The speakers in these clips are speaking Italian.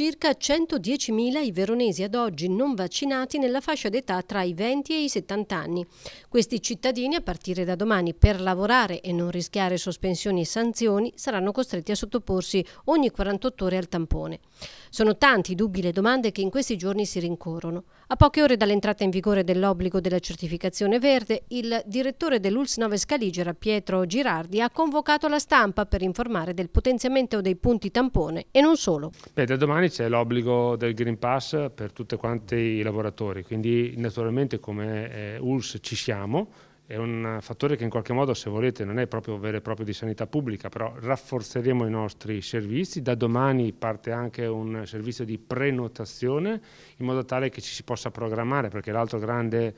circa 110.000 i veronesi ad oggi non vaccinati nella fascia d'età tra i 20 e i 70 anni. Questi cittadini a partire da domani per lavorare e non rischiare sospensioni e sanzioni saranno costretti a sottoporsi ogni 48 ore al tampone. Sono tanti i dubbi e le domande che in questi giorni si rincorrono. A poche ore dall'entrata in vigore dell'obbligo della certificazione verde, il direttore dell'ULS 9 Scaligera, Pietro Girardi, ha convocato la stampa per informare del potenziamento dei punti tampone e non solo. Beh, da domani c'è l'obbligo del Green Pass per tutti quanti i lavoratori, quindi naturalmente come eh, ULS ci siamo, è un fattore che in qualche modo, se volete, non è proprio vero e proprio di sanità pubblica, però rafforzeremo i nostri servizi. Da domani parte anche un servizio di prenotazione in modo tale che ci si possa programmare, perché l'altro grande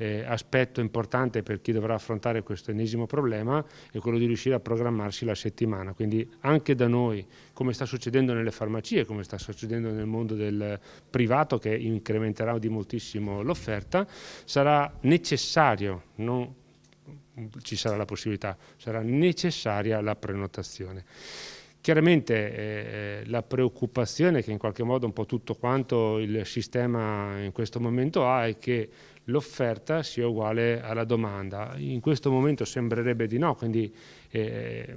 eh, aspetto importante per chi dovrà affrontare questo ennesimo problema è quello di riuscire a programmarsi la settimana. Quindi anche da noi, come sta succedendo nelle farmacie, come sta succedendo nel mondo del privato che incrementerà di moltissimo l'offerta, sarà necessario, non ci sarà la possibilità, sarà necessaria la prenotazione. Chiaramente eh, eh la preoccupazione che in qualche modo un po' tutto quanto il sistema in questo momento ha è che l'offerta sia uguale alla domanda. In questo momento sembrerebbe di no, quindi eh,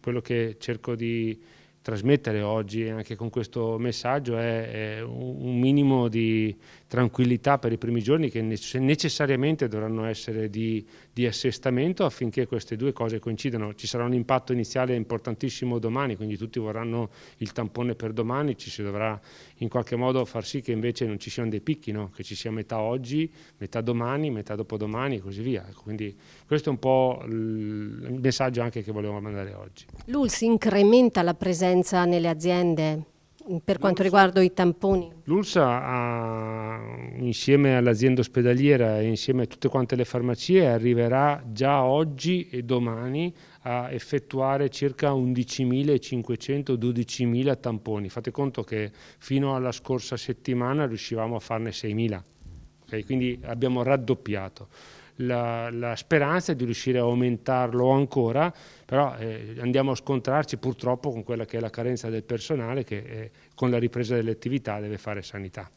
quello che cerco di trasmettere oggi anche con questo messaggio è, è un minimo di tranquillità per i primi giorni che necessariamente dovranno essere di, di, assestamento affinché queste due cose coincidano. Ci sarà un impatto iniziale importantissimo domani, quindi tutti vorranno il tampone per domani, ci si dovrà in qualche modo far sì che invece non ci siano dei picchi, no? che ci sia metà oggi, metà domani, metà dopodomani e così via. Quindi questo è un po' il messaggio anche che volevo mandare oggi. L'ULS incrementa la presenza presenza nelle aziende mm, per quanto riguarda i tamponi? L'ULSA ha, ah, insieme all'azienda ospedaliera e insieme a tutte quante le farmacie arriverà già oggi e domani a effettuare circa 11.500-12.000 tamponi. Fate conto che fino alla scorsa settimana riuscivamo a farne 6.000, okay? quindi abbiamo raddoppiato la, la speranza di riuscire a aumentarlo ancora, però eh, andiamo a scontrarci purtroppo con quella che è la carenza del personale che eh, con la ripresa delle attività deve fare sanità.